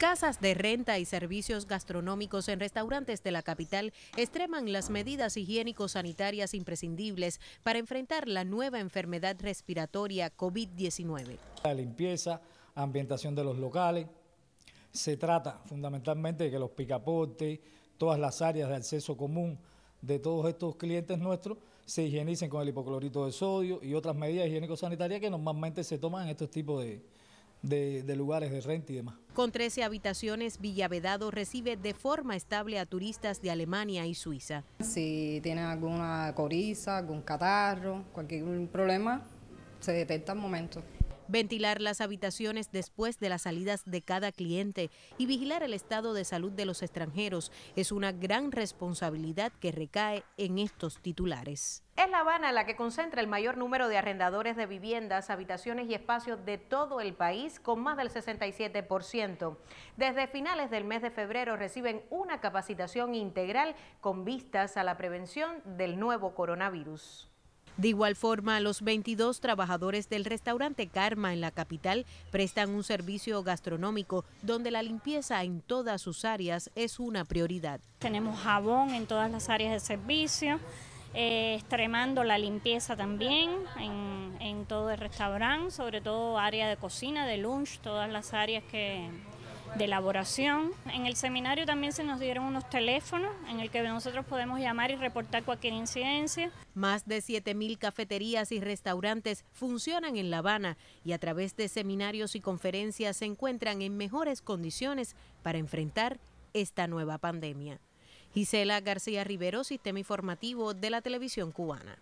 Casas de renta y servicios gastronómicos en restaurantes de la capital extreman las medidas higiénico-sanitarias imprescindibles para enfrentar la nueva enfermedad respiratoria COVID-19. La limpieza, ambientación de los locales, se trata fundamentalmente de que los picaportes, todas las áreas de acceso común de todos estos clientes nuestros se higienicen con el hipoclorito de sodio y otras medidas higiénico-sanitarias que normalmente se toman en estos tipos de, de, lugares de renta y demás. Con 13 habitaciones, Villavedado recibe de forma estable a turistas de Alemania y Suiza. Si tiene alguna coriza, algún catarro, cualquier problema, se detecta al momento ventilar las habitaciones después de las salidas de cada cliente y vigilar el estado de salud de los extranjeros es una gran responsabilidad que recae en estos titulares. Es La Habana la que concentra el mayor número de arrendadores de viviendas, habitaciones y espacios de todo el país, con más del 67%. Desde finales del mes de febrero reciben una capacitación integral con vistas a la prevención del nuevo coronavirus. De igual forma, los 22 trabajadores del restaurante Karma en la capital prestan un servicio gastronómico donde la limpieza en todas sus áreas es una prioridad. Tenemos jabón en todas las áreas de servicio, eh, extremando la limpieza también en, en todo el restaurante, sobre todo área de cocina, de lunch, todas las áreas que, de elaboración. En el seminario también se nos dieron unos teléfonos en el que nosotros podemos llamar y reportar cualquier incidencia. Más de 7.000 cafeterías y restaurantes funcionan en La Habana y a través de seminarios y conferencias se encuentran en mejores condiciones para enfrentar esta nueva pandemia. Gisela García Rivero, Sistema Informativo de la Televisión Cubana.